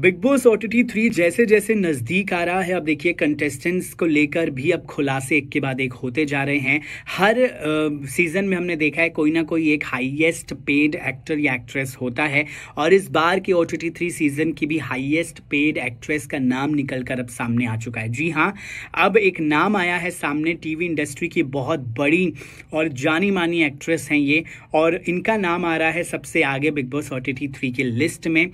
big boss O T three जैसे जैसे नज़दीक आ रहा है अब देखिए कंटेस्टेंट्स को लेकर भी अब खुलासे एक के बाद एक होते जा रहे हैं हर सीजन में हमने देखा है कोई ना कोई एक हाईएस्ट पेड एक्टर या एक्ट्रेस होता है और इस बार के ओ टी थ्री सीजन की भी हाईएस्ट पेड एक्ट्रेस का नाम निकल कर अब सामने आ चुका है जी हाँ अब एक नाम आया है सामने टीवी इंडस्ट्री की बहुत बड़ी और जानी मानी एक्ट्रेस हैं ये और इनका नाम आ रहा है सबसे आगे big boss O T three की लिस्ट में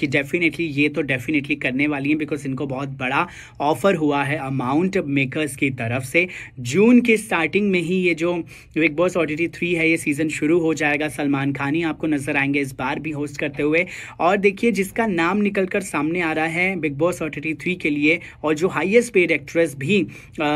कि डेफिनेटली ये तो डेफिनेटली करने वाली हैं बिकॉज इनको बहुत बड़ा ऑफर हुआ है अमाउंट मेकर्स की तरफ से जून के स्टार्टिंग में ही ये जो बिग बॉस ऑडिटी थ्री है ये सीज़न शुरू हो जाएगा सलमान खान ही आपको नज़र आएंगे इस बार भी होस्ट करते हुए और देखिए जिसका नाम निकल कर सामने आ रहा है बिग बॉस ऑडिटी थ्री के लिए और जो हाइएस्ट पेड एक्ट्रेस भी आ,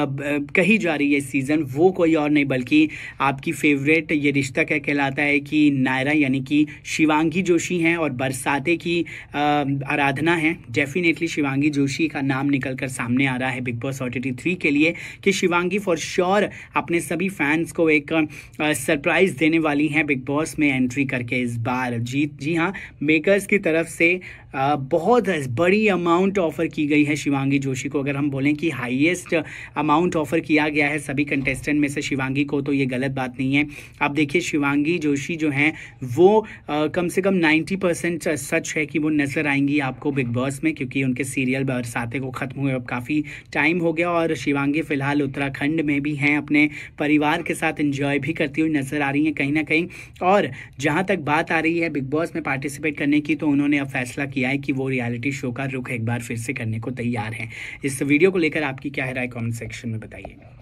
कही जा रही है इस सीज़न वो कोई और नहीं बल्कि आपकी फेवरेट ये रिश्ता क्या कहलाता है कि नायरा यानी कि शिवांगी जोशी हैं और बरसाते की आराधना साधना है डेफिनेटली शिवांगी जोशी का नाम निकल कर सामने आ रहा है बिग बॉस ऑटिटी थ्री के लिए कि शिवांगी फॉर श्योर अपने सभी फैंस को एक सरप्राइज़ देने वाली हैं बिग बॉस में एंट्री करके इस बार जीत जी हाँ मेकर्स की तरफ से बहुत बड़ी अमाउंट ऑफ़र की गई है शिवांगी जोशी को अगर हम बोलें कि हाईएस्ट अमाउंट ऑफ़र किया गया है सभी कंटेस्टेंट में से शिवांगी को तो ये गलत बात नहीं है आप देखिए शिवांगी जोशी जो हैं वो आ, कम से कम 90 परसेंट सच है कि वो नज़र आएंगी आपको बिग बॉस में क्योंकि उनके सीरियल बरसाते को ख़त्म हुए अब काफ़ी टाइम हो गया और शिवांगी फ़िलहाल उत्तराखंड में भी हैं अपने परिवार के साथ इंजॉय भी करती हुई नज़र आ रही हैं कहीं ना कहीं और जहाँ तक बात आ रही है बिग बॉस में पार्टिसिपेट करने की तो उन्होंने अब फैसला किया है कि वो रियलिटी शो का रुख एक बार फिर से करने को तैयार हैं इस वीडियो को लेकर आपकी क्या है राय कमेंट सेक्शन में बताइएगा